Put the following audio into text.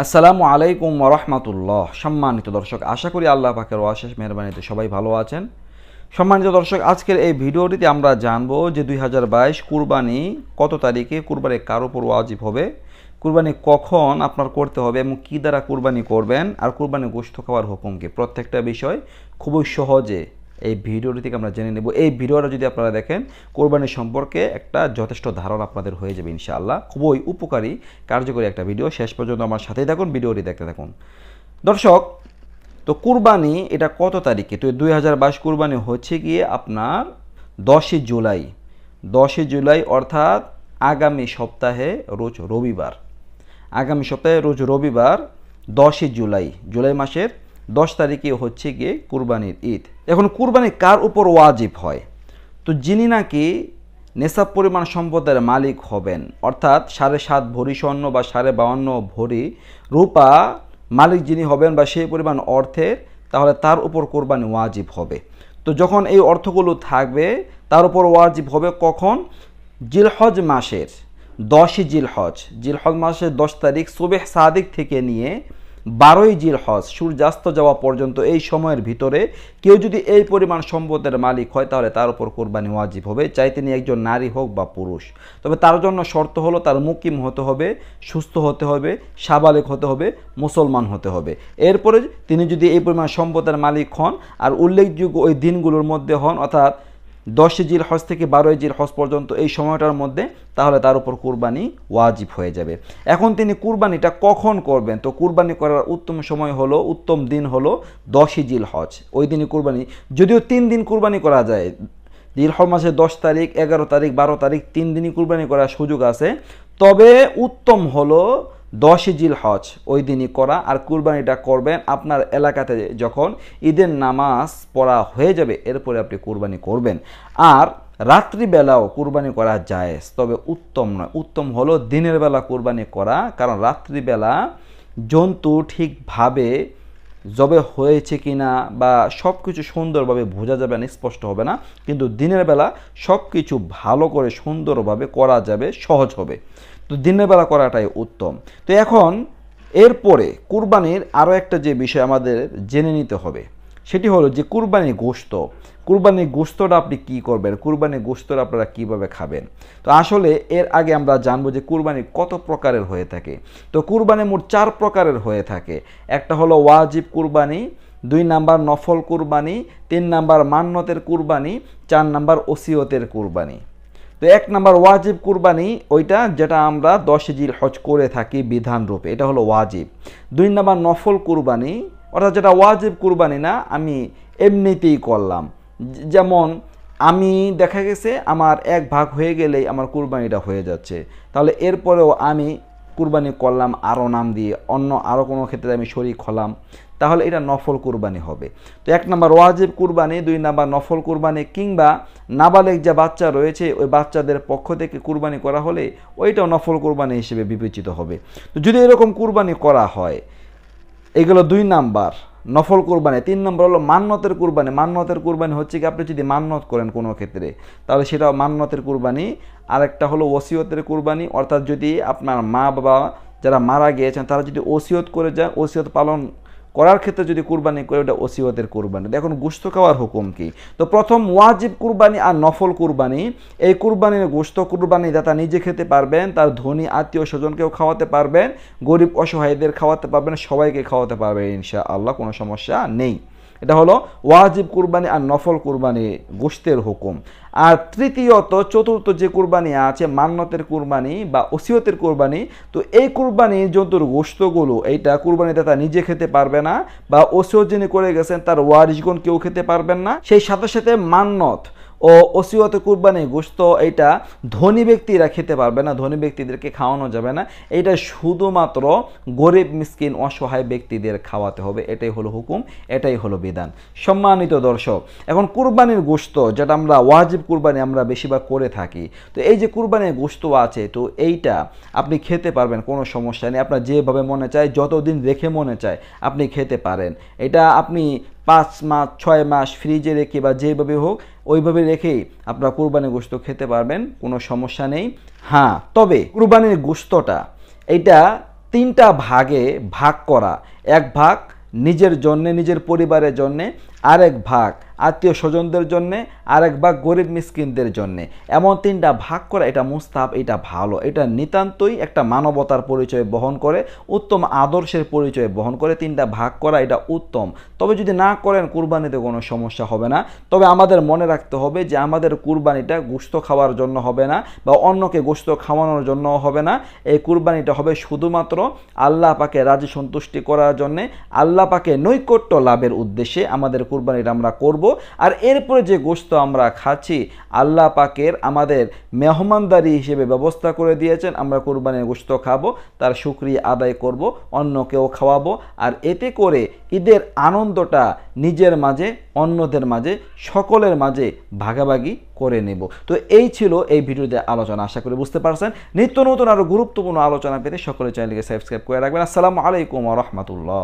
আসসালামু আলাইকুম রহমাতুল্লাহ সম্মানিত দর্শক আশা করি আল্লাহ পাকের অশেষ মেহরবানিতে সবাই ভালো আছেন সম্মানিত দর্শক আজকের এই ভিডিওটিতে আমরা জানবো যে দুই হাজার বাইশ কুরবানি কত তারিখে কুরবানি কার ওপর ওয়াজিব হবে কুরবানি কখন আপনার করতে হবে এবং কী দ্বারা কুরবানি করবেন আর কুরবানি গোস্ত খাওয়ার হুকুম কি প্রত্যেকটা বিষয় খুবই সহজে এই ভিডিওটি থেকে আমরা জেনে নেব এই ভিডিওটা যদি আপনারা দেখেন কোরবানি সম্পর্কে একটা যথেষ্ট ধারণা আপনাদের হয়ে যাবে ইনশাআল্লাহ খুবই উপকারী কার্যকরী একটা ভিডিও শেষ পর্যন্ত আমার সাথেই থাকুন ভিডিওটি দেখতে থাকুন দর্শক তো কুরবানি এটা কত তারিখে তো দুই হাজার বাইশ কুরবানি হচ্ছে গিয়ে আপনার দশই জুলাই দশই জুলাই অর্থাৎ আগামী সপ্তাহে রোজ রবিবার আগামী সপ্তাহে রোজ রবিবার দশই জুলাই জুলাই মাসের দশ তারিখে হচ্ছে গিয়ে কুরবানির ঈদ এখন কুরবানি কার উপর ওয়াজিব হয় তো যিনি নাকি নেশাব পরিমাণ সম্পদের মালিক হবেন অর্থাৎ সাড়ে সাত ভরি স্বর্ণ বা সাড়ে বাউন্ন ভরি রূপা মালিক যিনি হবেন বা সেই পরিমাণ অর্থের তাহলে তার উপর কোরবানি ওয়াজিব হবে তো যখন এই অর্থগুলো থাকবে তার উপর ওয়াজিব হবে কখন জিলহজ মাসের দশই জিলহজ জিলহজ মাসের দশ তারিখ সুবেহ সাদিক থেকে নিয়ে বারোই জিল হজ সূর্যাস্ত যাওয়া পর্যন্ত এই সময়ের ভিতরে কেউ যদি এই পরিমাণ সম্পদের মালিক হয় তাহলে তার উপর কোরবানি ওয়াজিব হবে চাই তিনি একজন নারী হোক বা পুরুষ তবে তার জন্য শর্ত হলো তার মুকিম হতে হবে সুস্থ হতে হবে সাবালিক হতে হবে মুসলমান হতে হবে এরপরে তিনি যদি এই পরিমাণ সম্পদের মালিক হন আর উল্লেখযোগ্য ওই দিনগুলোর মধ্যে হন অর্থাৎ দশ জিল হজ থেকে বারোই জিল হজ পর্যন্ত এই সময়টার মধ্যে তাহলে তার উপর কুরবানি ওয়াজিব হয়ে যাবে এখন তিনি কুরবানিটা কখন করবেন তো কুরবানি করার উত্তম সময় হলো উত্তম দিন হলো দশই জিল হজ ওই দিনই কুরবানি যদিও তিন দিন কুরবানি করা যায় জিলহর মাসের দশ তারিখ এগারো তারিখ বারো তারিখ তিন দিনই কুরবানি করার সুযোগ আছে তবে উত্তম হলো দশ জিল হজ ওই দিনই করা আর কুরবানিটা করবেন আপনার এলাকাতে যখন ঈদের নামাজ পড়া হয়ে যাবে এরপরে আপনি কুরবানি করবেন আর রাত্রিবেলাও কুরবানি করা যায় তবে উত্তম নয় উত্তম হলো দিনের বেলা কুরবানি করা কারণ রাত্রিবেলা জন্তু ঠিকভাবে জবে হয়েছে কি না বা সব কিছু সুন্দরভাবে বোঝা যাবে না স্পষ্ট হবে না কিন্তু দিনের বেলা সব কিছু ভালো করে সুন্দরভাবে করা যাবে সহজ হবে তো দিনের বেলা করাটাই উত্তম তো এখন এরপরে কুরবানির আরও একটা যে বিষয় আমাদের জেনে নিতে হবে সেটি হলো যে কুরবানির গোস্ত কুরবানির গোস্তটা আপনি কি করবেন কুরবানির গোস্তটা আপনারা কিভাবে খাবেন তো আসলে এর আগে আমরা জানবো যে কুরবানি কত প্রকারের হয়ে থাকে তো কুরবানি মোট চার প্রকারের হয়ে থাকে একটা হলো ওয়াজিব কুরবানি দুই নাম্বার নফল কুরবানি তিন নাম্বার মান্নতের কুরবানি চার নাম্বার ওসিয়তের কুরবানি তো এক নাম্বার ওয়াজিব কুরবানি ওইটা যেটা আমরা দশ জিল হজ করে থাকি বিধানরূপে এটা হলো ওয়াজিব দুই নাম্বার নফল কুরবানি অর্থাৎ যেটা ওয়াজিব কুরবানি না আমি এমনিতেই করলাম যেমন আমি দেখা গেছে আমার এক ভাগ হয়ে গেলেই আমার কুরবানিটা হয়ে যাচ্ছে তাহলে এরপরেও আমি কুরবানি করলাম আরও নাম দিয়ে অন্য আরও কোনো ক্ষেত্রে আমি শরিক হলাম তাহলে এটা নফল কুরবানি হবে তো এক নম্বর ওয়াজিব কুরবানি দুই নাম্বার নফল কুরবানি কিংবা নাবালেক যে বাচ্চা রয়েছে ওই বাচ্চাদের পক্ষ থেকে কুরবানি করা হলে ওইটাও নফল কুরবানি হিসেবে বিবেচিত হবে তো যদি এরকম কুরবানি করা হয় এগুলো দুই নাম্বার নফল কোরবানি তিন নম্বর হলো মান্নতের কোরবানি মান্নতের কোরবানি হচ্ছে কি আপনি যদি মান্নত করেন কোনো ক্ষেত্রে তাহলে সেটা মান্নতের কোরবানি আরেকটা হলো ওসিয়তের কোরবানি অর্থাৎ যদি আপনার মা বাবা যারা মারা গিয়েছেন তারা যদি ওসিয়ত করে যান ওসিয়ত পালন করার ক্ষেত্রে যদি কুরবানি করে ওটা ওসিওয়াতের কুরবানি এখন গোস্ত খাওয়ার হুকুম কি তো প্রথম ওয়াজিব কুরবানি আর নফল কুরবানি এই কুরবানির গোস্ত কুরবানি দাতা নিজে খেতে পারবেন তার ধনী আত্মীয় স্বজনকেও খাওয়াতে পারবেন গরিব অসহায়দের খাওয়াতে পারবেন সবাইকে খাওয়াতে পারবেন ইনশা আল্লাহ কোনো সমস্যা নেই এটা হলো ওয়াজিব কুরবানি আর নফল কুরবানি গোষ্ঠের হুকুম আর তৃতীয়ত চতুর্থ যে কুরবানি আছে মান্নতের কুরবানি বা ওসিয়তের কুরবানি তো এই কুরবানি জন্তুর গোষ্ঠগুলো এইটা তা নিজে খেতে পারবে না বা ওসিয়ত যিনি করে গেছেন তার ওয়ারিশগণ কেউ খেতে পারবেন না সেই সাথে সাথে মান্নত ও ওসিওতে কুরবানি গোস্ত এটা ধনী ব্যক্তিরা খেতে পারবে না ধনী ব্যক্তিদেরকে খাওয়ানো যাবে না এটা শুধুমাত্র গরিব মিসকিন অসহায় ব্যক্তিদের খাওয়াতে হবে এটাই হলো হুকুম এটাই হলো বিধান সম্মানিত দর্শক এখন কুরবানির গোস্ত যেটা আমরা ওয়াজিব কুরবানি আমরা বেশিরভাগ করে থাকি তো এই যে কুরবানির গোস্ত আছে তো এইটা আপনি খেতে পারবেন কোনো সমস্যা নেই আপনার যেভাবে মনে চায় যতদিন রেখে মনে চায় আপনি খেতে পারেন এটা আপনি পাঁচ মাস ছয় মাস ফ্রিজে রেখে বা যেভাবে হোক ওইভাবে রেখেই আপনারা কোরবানির গোস্ত খেতে পারবেন কোনো সমস্যা নেই হ্যাঁ তবে কুরবানির গোস্তটা এটা তিনটা ভাগে ভাগ করা এক ভাগ নিজের জন্যে নিজের পরিবারের জন্যে আরেক ভাগ আত্মীয় স্বজনদের জন্যে আরেক ভাগ গরিব মিসকিনদের জন্যে এমন তিনটা ভাগ করা এটা মুস্তাব এটা ভালো এটা নিতান্তই একটা মানবতার পরিচয় বহন করে উত্তম আদর্শের পরিচয় বহন করে তিনটা ভাগ করা এটা উত্তম তবে যদি না করেন কুরবানিতে কোনো সমস্যা হবে না তবে আমাদের মনে রাখতে হবে যে আমাদের কুরবানিটা গোস্ত খাওয়ার জন্য হবে না বা অন্যকে গোস্ত খাওয়ানোর জন্য হবে না এই কুরবানিটা হবে শুধুমাত্র আল্লাহ পাকে রাজি সন্তুষ্টি করার জন্যে আল্লাহ পাকে নৈকট্য লাভের উদ্দেশ্যে আমাদের কোরবানিটা আমরা করব আর এরপরে যে গোস্ত আমরা খাচ্ছি আল্লাহ পাকের আমাদের মেহমানদারি হিসেবে ব্যবস্থা করে দিয়েছেন আমরা কোরবানির গোস্ত খাবো তার সুক্রিয়া আদায় করব অন্যকেও খাওয়াবো আর এতে করে ঈদের আনন্দটা নিজের মাঝে অন্যদের মাঝে সকলের মাঝে ভাগাভাগি করে নেব তো এই ছিল এই ভিডিওতে আলোচনা আশা করি বুঝতে পারছেন নিত্য নতুন আরও গুরুত্বপূর্ণ আলোচনা পেতে সকলে চ্যানেলকে সাবস্ক্রাইব করে রাখবেন আসসালামু আলাইকুম রহমতুল্লাহ